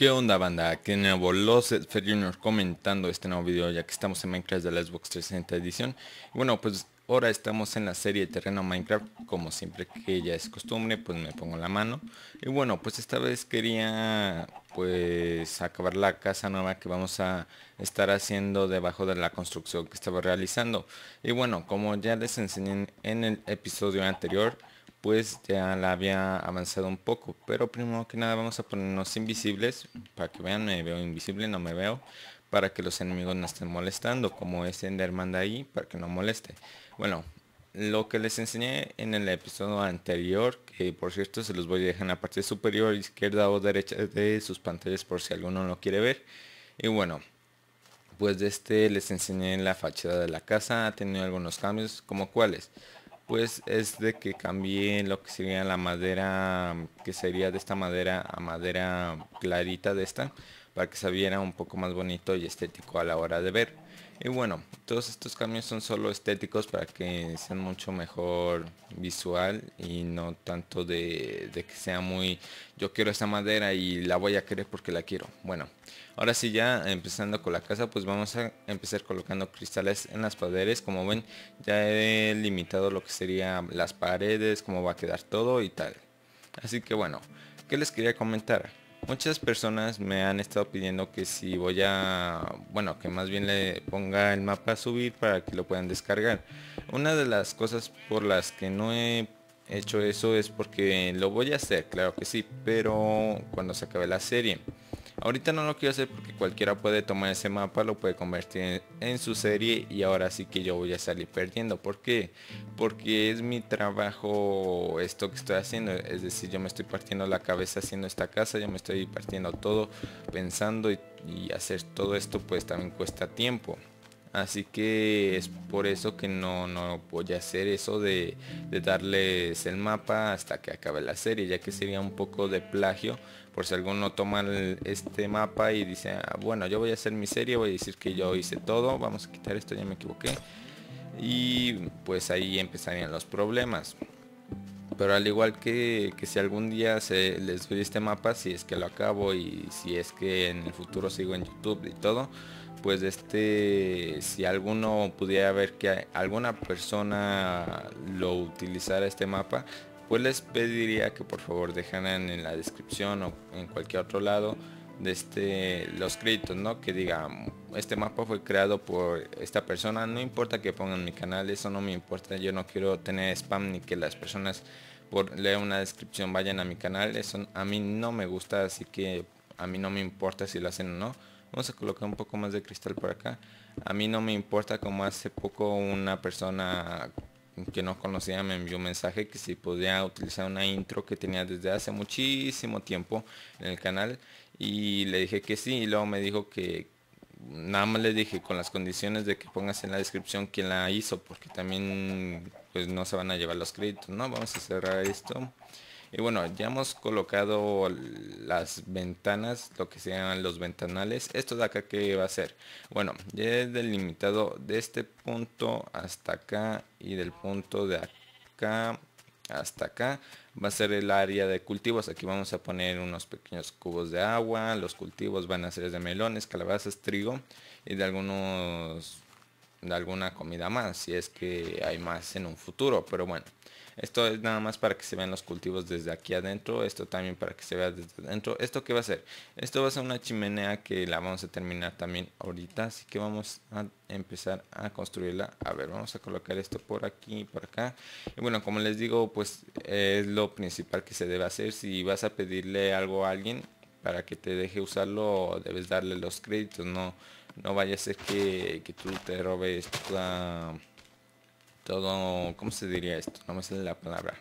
¿Qué onda banda? Aquí en nuevo los eh, Fer comentando este nuevo video ya que estamos en Minecraft de la Xbox 360 edición y bueno pues ahora estamos en la serie de terreno Minecraft como siempre que ya es costumbre pues me pongo la mano y bueno pues esta vez quería pues acabar la casa nueva que vamos a estar haciendo debajo de la construcción que estaba realizando y bueno como ya les enseñé en el episodio anterior pues ya la había avanzado un poco pero primero que nada vamos a ponernos invisibles para que vean me veo invisible no me veo para que los enemigos no estén molestando como este enderman de ahí para que no moleste bueno lo que les enseñé en el episodio anterior, que por cierto se los voy a dejar en la parte superior, izquierda o derecha de sus pantallas por si alguno lo quiere ver. Y bueno, pues de este les enseñé la fachada de la casa, ha tenido algunos cambios, como cuáles pues es de que cambié lo que sería la madera, mm, que sería de esta madera a madera clarita de esta, para que se viera un poco más bonito y estético a la hora de ver. Y bueno, todos estos cambios son solo estéticos para que sean mucho mejor visual y no tanto de, que sea muy yo quiero esta madera y la voy a querer porque la quiero. Bueno, ahora sí ya empezando con la casa pues vamos a empezar colocando cristales en las paredes. Como ven ya he limitado lo que serían las paredes, cómo va a quedar todo y tal. Así que bueno, ¿qué les quería comentar? Muchas personas me han estado pidiendo que si voy a, bueno, que más bien le ponga el mapa a subir para que lo puedan descargar. Una de las cosas por las que no he hecho eso es porque lo voy a hacer, claro que sí, pero cuando se acabe la serie. Ahorita no lo quiero hacer porque cualquiera puede tomar ese mapa, lo puede convertir en, su serie y ahora sí que yo voy a salir perdiendo. ¿Por qué? Porque es mi trabajo esto que estoy haciendo. Es decir, yo me estoy partiendo la cabeza haciendo esta casa, yo me estoy partiendo todo, pensando y, hacer todo esto pues también cuesta tiempo. Así que es por eso que no, voy a hacer eso de darles el mapa hasta que acabe la serie, ya que sería un poco de plagio por si alguno toma este mapa y dice, ah, bueno, yo voy a hacer mi serie, voy a decir que yo hice todo, vamos a quitar esto, ya me equivoqué. Y pues ahí empezarían los problemas. Pero al igual que, que si algún día se, les doy este mapa, si es que lo acabo y si es que en el futuro sigo en YouTube y todo, pues este si alguno pudiera ver que alguna persona lo utilizara este mapa pues les pediría que por favor dejaran en la descripción o en cualquier otro lado de este, los créditos, ¿no? Que diga, este mapa fue creado por esta persona, no importa que pongan mi canal, eso no me importa, yo no quiero tener spam ni que las personas por leer una descripción vayan a mi canal, eso a mí no me gusta, así que a mí no me importa si lo hacen o no. Vamos a colocar un poco más de cristal por acá. A mí no me importa como hace poco una persona que no conocía me envió un mensaje que si podía utilizar una intro que tenía desde hace muchísimo tiempo en el canal y le dije que sí y luego me dijo que nada más le dije con las condiciones de que pongas en la descripción quién la hizo porque también pues no se van a llevar los créditos no vamos a cerrar esto y bueno, ya hemos colocado las ventanas, lo que se llaman los ventanales. Esto de acá que va a ser. Bueno, ya he delimitado de este punto hasta acá y del punto de acá hasta acá va a ser el área de cultivos aquí vamos a poner unos pequeños cubos de agua los cultivos van a ser de melones calabazas trigo y de algunos de alguna comida más si es que hay más en un futuro pero bueno esto es nada más para que se vean los cultivos desde aquí adentro. Esto también para que se vea desde adentro. ¿Esto qué va a ser? Esto va a ser una chimenea que la vamos a terminar también ahorita. Así que vamos a empezar a construirla. A ver, vamos a colocar esto por aquí y por acá. Y bueno, como les digo, pues eh, es lo principal que se debe hacer. Si vas a pedirle algo a alguien para que te deje usarlo, debes darle los créditos. No, no vaya a ser que, que tú te robes toda todo, ¿cómo se diría esto? No me sale la palabra.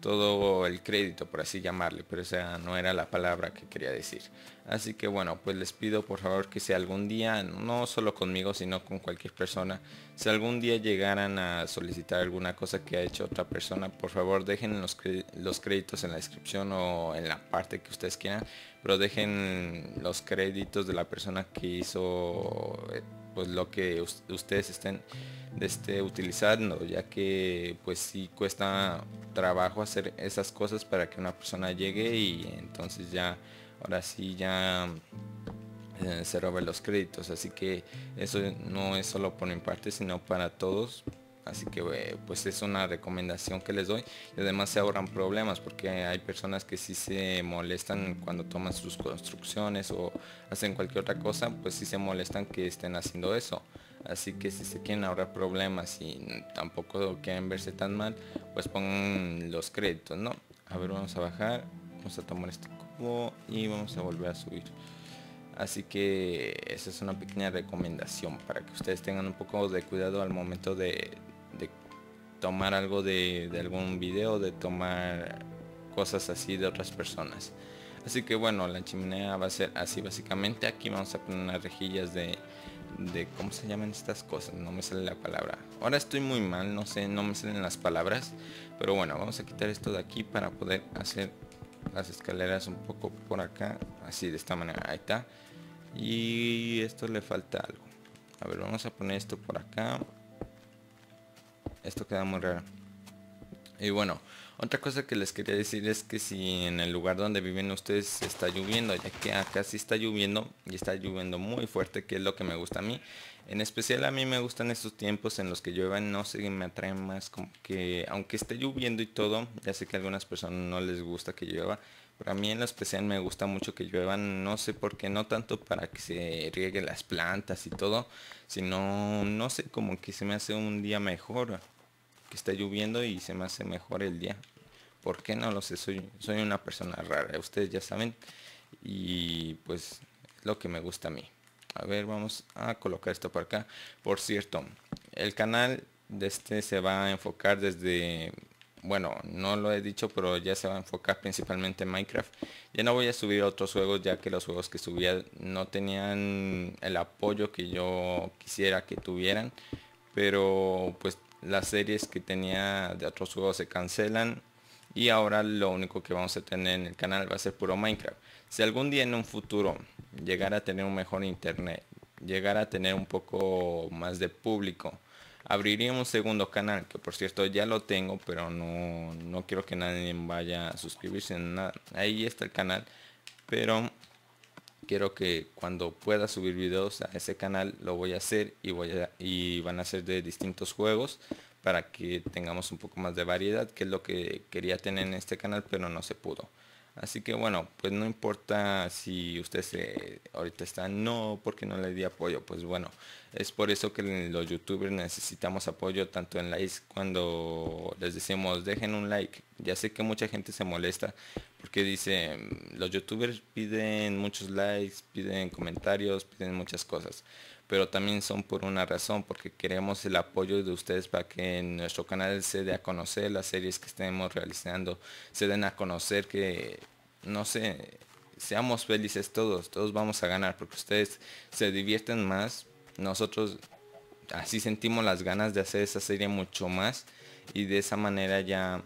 Todo el crédito, por así llamarle, pero esa no era la palabra que quería decir. Así que bueno, pues les pido por favor que si algún día, no solo conmigo, sino con cualquier persona, si algún día llegaran a solicitar alguna cosa que ha hecho otra persona, por favor dejen los, los créditos en la descripción o en la parte que ustedes quieran, pero dejen los créditos de la persona que hizo eh, pues lo que ustedes estén este, utilizando, ya que pues sí cuesta trabajo hacer esas cosas para que una persona llegue y entonces ya, ahora sí ya eh, se roben los créditos. Así que eso no es solo por mi parte, sino para todos, Así que eh, pues es una recomendación que les doy y además se ahorran problemas porque hay personas que sí se molestan cuando toman sus construcciones o hacen cualquier otra cosa, pues sí se molestan que estén haciendo eso. Así que si se quieren ahorrar problemas y tampoco quieren verse tan mal, pues pongan los créditos, ¿no? A ver, vamos a bajar, vamos a tomar este cubo y vamos a volver a subir. Así que esa es una pequeña recomendación para que ustedes tengan un poco de cuidado al momento de, tomar algo de, algún video, de tomar cosas así de otras personas. Así que bueno, la chimenea va a ser así básicamente. Aquí vamos a poner unas rejillas de, de cómo se llaman estas cosas. No me sale la palabra. Ahora estoy muy mal, no sé, no me salen las palabras. Pero bueno, vamos a quitar esto de aquí para poder hacer las escaleras un poco por acá. Así de esta manera. Ahí está. Y esto le falta algo. A ver, vamos a poner esto por acá esto queda muy raro. Y bueno, otra cosa que les quería decir es que si en el lugar donde viven ustedes está lloviendo, ya que acá sí está lloviendo y está lloviendo muy fuerte, que es lo que me gusta a mí. En especial a mí me gustan estos tiempos en los que lluevan, no sé, me atraen más como que, aunque esté lloviendo y todo, ya sé que a algunas personas no les gusta que llueva, pero a mí en lo especial me gusta mucho que lluevan, no sé por qué, no tanto para que se rieguen las plantas y todo, sino, no sé, como que se me hace un día mejor, que está lloviendo y se me hace mejor el día. ¿Por qué no lo sé? Soy, una persona rara, ustedes ya saben. Y pues lo que me gusta a mí. A ver, vamos a colocar esto por acá. Por cierto, el canal de este se va a enfocar desde bueno, no lo he dicho, pero ya se va a enfocar principalmente en Minecraft. Ya no voy a subir otros juegos, ya que los juegos que subía no tenían el apoyo que yo quisiera que tuvieran. Pero pues las series que tenía de otros juegos se cancelan y ahora lo único que vamos a tener en el canal va a ser puro Minecraft. Si algún día en un futuro llegara a tener un mejor internet, Llegar a tener un poco más de público, abriría un segundo canal, que por cierto ya lo tengo, pero no, no quiero que nadie vaya a suscribirse, nada. ahí está el canal, pero quiero que cuando pueda subir videos a ese canal lo voy a hacer y, voy a, y van a ser de distintos juegos para que tengamos un poco más de variedad, que es lo que quería tener en este canal, pero no se pudo. Así que bueno, pues no importa si ustedes eh, ahorita está no porque no le di apoyo, pues bueno, es por eso que los youtubers necesitamos apoyo tanto en likes cuando les decimos dejen un like. Ya sé que mucha gente se molesta, que dice, mm, los youtubers piden muchos likes, piden comentarios, piden muchas cosas, pero también son por una razón, porque queremos el apoyo de ustedes para que en nuestro canal se dé a conocer las series que estemos realizando, se den a conocer que, no sé, seamos felices todos, todos vamos a ganar, porque ustedes se divierten más, nosotros así sentimos las ganas de hacer esa serie mucho más y de esa manera ya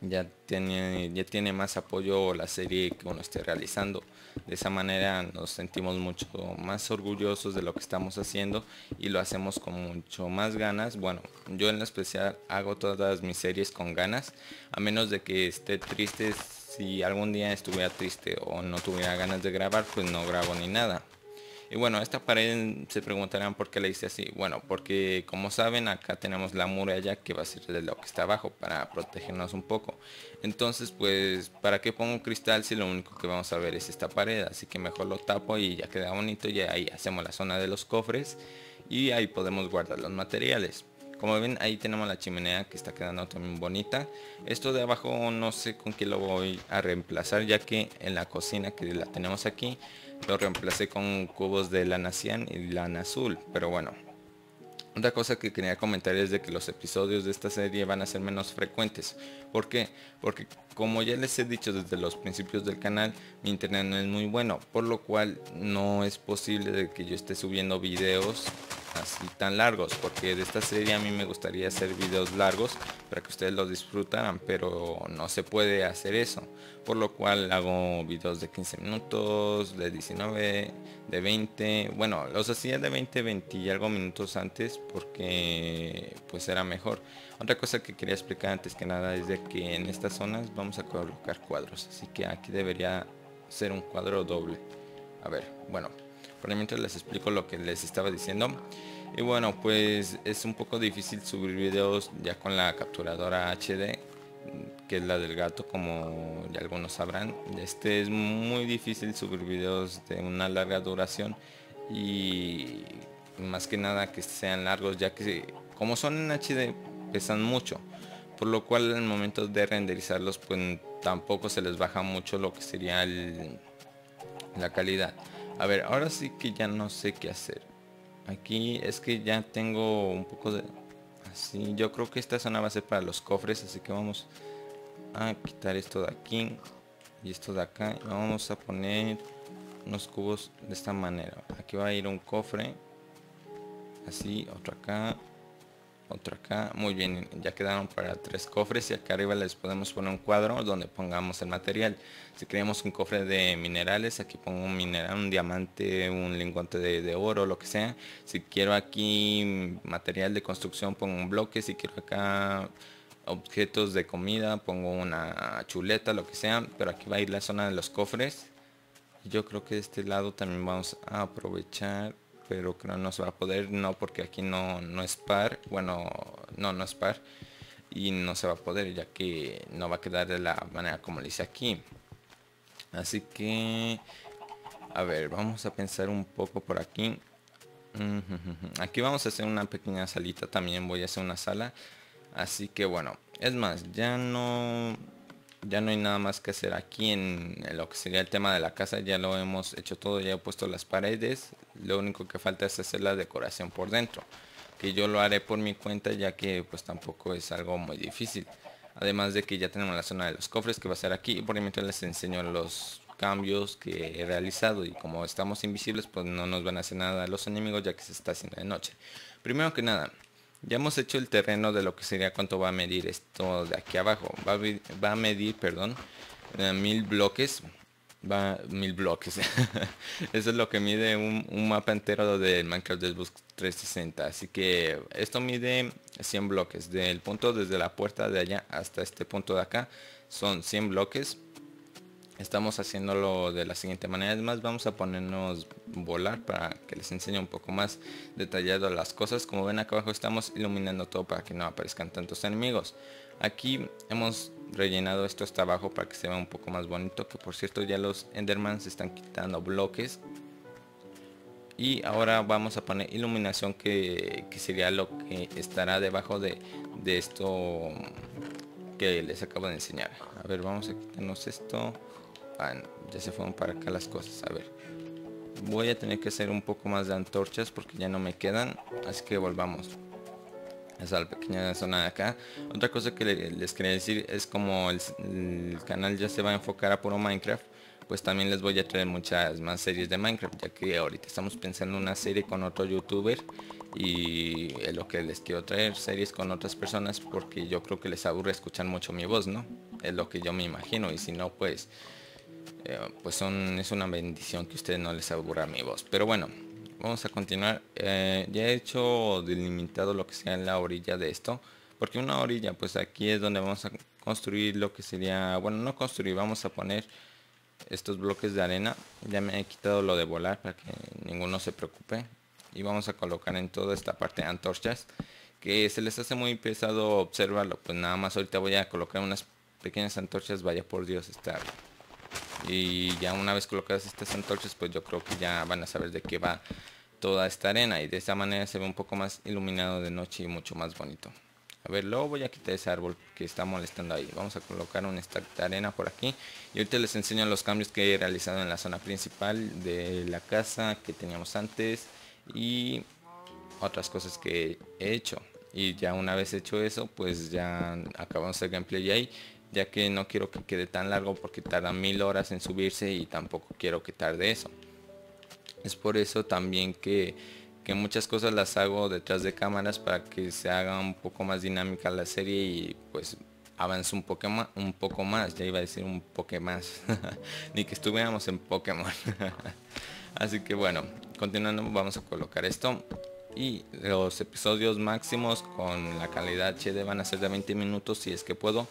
ya tiene, ya tiene más apoyo la serie que uno esté realizando. De esa manera nos sentimos mucho más orgullosos de lo que estamos haciendo y lo hacemos con mucho más ganas. Bueno, yo en especial hago todas mis series con ganas, a menos de que esté triste. Si algún día estuviera triste o no tuviera ganas de grabar, pues no grabo ni nada. Y bueno, esta pared se preguntarán por qué la hice así. Bueno, porque como saben acá tenemos la muralla que va a ser de lo que está abajo para protegernos un poco. Entonces pues para qué pongo un cristal si lo único que vamos a ver es esta pared. Así que mejor lo tapo y ya queda bonito y ahí hacemos la zona de los cofres y ahí podemos guardar los materiales. Como ven ahí tenemos la chimenea que está quedando también bonita. Esto de abajo no sé con qué lo voy a reemplazar ya que en la cocina que la tenemos aquí lo reemplacé con cubos de lana cian y lana azul. Pero bueno, otra cosa que quería comentar es de que los episodios de esta serie van a ser menos frecuentes. ¿Por qué? Porque como ya les he dicho desde los principios del canal, mi internet no es muy bueno, por lo cual no es posible que yo esté subiendo videos así tan largos, porque de esta serie a mí me gustaría hacer videos largos para que ustedes los disfrutaran, pero no se puede hacer eso, por lo cual hago videos de 15 minutos, de 19, de 20, bueno, los hacía de 20, 20 y algo minutos antes porque pues era mejor. Otra cosa que quería explicar antes que nada es de que en estas zonas vamos a colocar cuadros. Así que aquí debería ser un cuadro doble. A ver, bueno, por mientras les explico lo que les estaba diciendo. Y bueno, pues es un poco difícil subir videos ya con la capturadora HD, que es la del gato, como algunos sabrán. Este es muy difícil subir videos de una larga duración y más que nada que sean largos, ya que como son en HD pesan mucho por lo cual en momentos de renderizarlos pues tampoco se les baja mucho lo que sería la calidad a ver ahora sí que ya no sé qué hacer aquí es que ya tengo un poco de así yo creo que esta zona va a ser para los cofres así que vamos a quitar esto de aquí y esto de acá y vamos a poner unos cubos de esta manera aquí va a ir un cofre así otro acá otro acá. Muy bien, ya quedaron para tres cofres y acá arriba les podemos poner un cuadro donde pongamos el material. Si queremos un cofre de minerales, aquí pongo un mineral, un diamante, un lingote de, de oro, lo que sea. Si quiero aquí material de construcción, pongo un bloque. Si quiero acá objetos de comida, pongo una chuleta, lo que sea. Pero aquí va a ir la zona de los cofres. Yo creo que de este lado también vamos a aprovechar pero que no se va a poder, no, porque aquí no, no es par, bueno, no, no es par, y no se va a poder, ya que no va a quedar de la manera como le hice aquí. Así que, a ver, vamos a pensar un poco por aquí. Aquí vamos a hacer una pequeña salita, también voy a hacer una sala. Así que bueno, es más, ya no ya no hay nada más que hacer aquí en lo que sería el tema de la casa ya lo hemos hecho todo ya he puesto las paredes lo único que falta es hacer la decoración por dentro que yo lo haré por mi cuenta ya que pues tampoco es algo muy difícil además de que ya tenemos la zona de los cofres que va a ser aquí y por mientras les enseño los cambios que he realizado y como estamos invisibles pues no nos van a hacer nada los enemigos ya que se está haciendo de noche primero que nada ya hemos hecho el terreno de lo que sería cuánto va a medir esto de aquí abajo. Va a, medir, perdón, eh, mil bloques. Va mil bloques. Eso es lo que mide un, mapa entero del Minecraft Xbox 360. Así que esto mide 100 bloques. Del punto desde la puerta de allá hasta este punto de acá son 100 bloques estamos haciéndolo de la siguiente manera. Además vamos a ponernos volar para que les enseñe un poco más detallado las cosas. Como ven acá abajo estamos iluminando todo para que no aparezcan tantos enemigos. Aquí hemos rellenado esto hasta abajo para que se vea un poco más bonito. Que por cierto ya los Endermans están quitando bloques. Y ahora vamos a poner iluminación que, que sería lo que estará debajo de, de esto que les acabo de enseñar. A ver, vamos a quitarnos esto. Ah, ya se fueron para acá las cosas. A ver. Voy a tener que hacer un poco más de antorchas porque ya no me quedan. Así que volvamos a esa pequeña zona de acá. Otra cosa que les quería decir es como el, canal ya se va a enfocar a puro Minecraft pues también les voy a traer muchas más series de Minecraft, ya que ahorita estamos pensando en una serie con otro youtuber y es lo que les quiero traer, series con otras personas porque yo creo que les aburre escuchar mucho mi voz, ¿no? Es lo que yo me imagino y si no, pues eh, pues son, es una bendición que ustedes no les aburra mi voz. Pero bueno, vamos a continuar. Eh, ya he hecho delimitado lo que sea en la orilla de esto. Porque una orilla, pues aquí es donde vamos a construir lo que sería... Bueno, no construir, vamos a poner estos bloques de arena. Ya me he quitado lo de volar para que ninguno se preocupe. Y vamos a colocar en toda esta parte antorchas. Que se les hace muy pesado observarlo. Pues nada más ahorita voy a colocar unas pequeñas antorchas. Vaya por Dios, estar y ya una vez colocadas estas antorchas pues yo creo que ya van a saber de qué va toda esta arena y de esta manera se ve un poco más iluminado de noche y mucho más bonito a ver luego voy a quitar ese árbol que está molestando ahí vamos a colocar un stack de arena por aquí y ahorita les enseño los cambios que he realizado en la zona principal de la casa que teníamos antes y otras cosas que he hecho y ya una vez hecho eso pues ya acabamos el gameplay ahí ya que no quiero que quede tan largo porque tarda mil horas en subirse y tampoco quiero que tarde eso. Es por eso también que, que muchas cosas las hago detrás de cámaras para que se haga un poco más dinámica la serie y pues avance un poco más, un poco más, ya iba a decir un poco más, ni que estuviéramos en Pokémon. Así que bueno, continuando vamos a colocar esto y los episodios máximos con la calidad HD van a ser de 20 minutos si es que puedo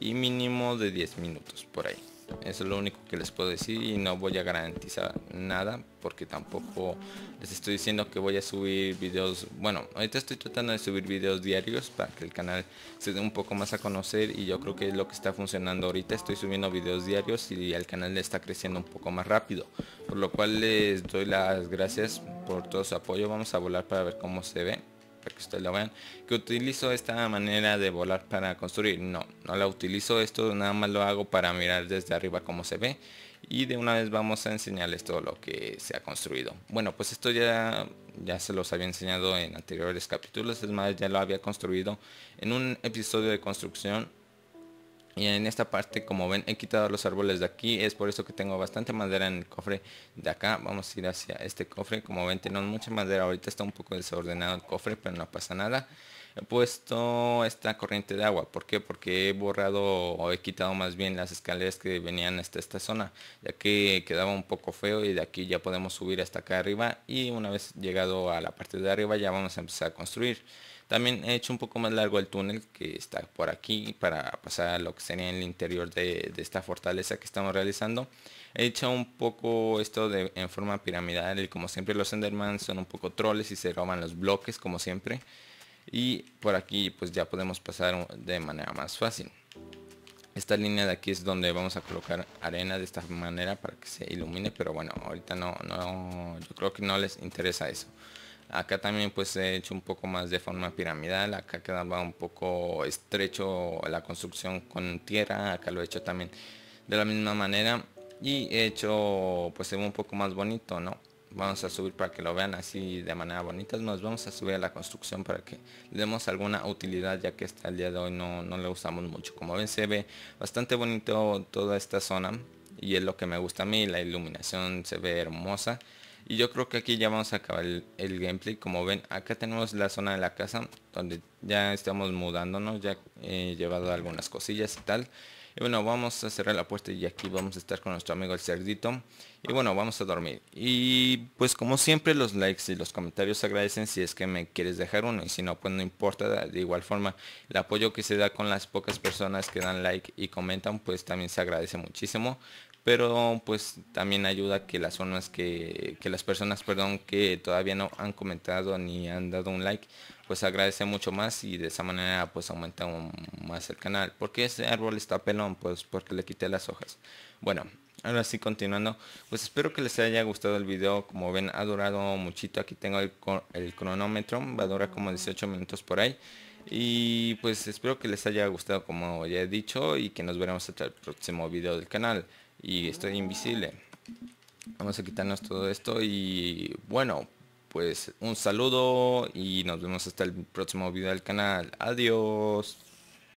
y mínimo de 10 minutos por ahí. Eso es lo único que les puedo decir y no voy a garantizar nada porque tampoco les estoy diciendo que voy a subir videos. Bueno, ahorita estoy tratando de subir videos diarios para que el canal se dé un poco más a conocer y yo creo que es lo que está funcionando ahorita. Estoy subiendo videos diarios y el canal está creciendo un poco más rápido. Por lo cual les doy las gracias por todo su apoyo. Vamos a volar para ver cómo se ve que ustedes lo vean, que utilizo esta manera de volar para construir. No, no la utilizo esto, nada más lo hago para mirar desde arriba como se ve. Y de una vez vamos a enseñarles todo lo que se ha construido. Bueno, pues esto ya, ya se los había enseñado en anteriores capítulos, es más, ya lo había construido en un episodio de construcción y en esta parte, como ven, he quitado los árboles de aquí. Es por eso que tengo bastante madera en el cofre de acá. Vamos a ir hacia este cofre. Como ven, tenemos mucha madera. Ahorita está un poco desordenado el cofre, pero no pasa nada. He puesto esta corriente de agua. ¿Por qué? Porque he borrado o he quitado más bien las escaleras que venían hasta esta zona. Ya que quedaba un poco feo y de aquí ya podemos subir hasta acá arriba. Y una vez llegado a la parte de arriba ya vamos a empezar a construir. También he hecho un poco más largo el túnel que está por aquí para pasar a lo que sería el interior de, esta fortaleza que estamos realizando. He hecho un poco esto en forma piramidal y como siempre los Endermans son un poco troles y se roban los bloques como siempre. Y por aquí pues ya podemos pasar de manera más fácil. Esta línea de aquí es donde vamos a colocar arena de esta manera para que se ilumine, pero bueno, ahorita no, no, yo creo que no les interesa eso. Acá también pues he hecho un poco más de forma piramidal, acá quedaba un poco estrecho la construcción con tierra, acá lo he hecho también de la misma manera y he hecho pues un poco más bonito, ¿no? Vamos a subir para que lo vean así de manera bonita, nos vamos a subir a la construcción para que le demos alguna utilidad ya que hasta el día de hoy no, no le usamos mucho. Como ven se ve bastante bonito toda esta zona y es lo que me gusta a mí, la iluminación se ve hermosa. Y yo creo que aquí ya vamos a acabar el, gameplay. Como ven, acá tenemos la zona de la casa donde ya estamos mudándonos. Ya he eh, llevado algunas cosillas y tal. Y bueno, vamos a cerrar la puerta y aquí vamos a estar con nuestro amigo el cerdito. Y bueno, vamos a dormir. Y pues como siempre los likes y los comentarios se agradecen si es que me quieres dejar uno. Y si no, pues no importa. De igual forma, el apoyo que se da con las pocas personas que dan like y comentan, pues también se agradece muchísimo pero pues también ayuda que las zonas que, las personas perdón que todavía no han comentado ni han dado un like pues agradece mucho más y de esa manera pues aumenta más el canal porque ese árbol está pelón pues porque le quité las hojas bueno ahora sí continuando pues espero que les haya gustado el video como ven ha durado muchito aquí tengo el, el cronómetro va a durar como 18 minutos por ahí y pues espero que les haya gustado como ya he dicho y que nos veremos hasta el próximo video del canal y estoy invisible. Vamos a quitarnos todo esto y bueno, pues un saludo y nos vemos hasta el próximo video del canal. Adiós.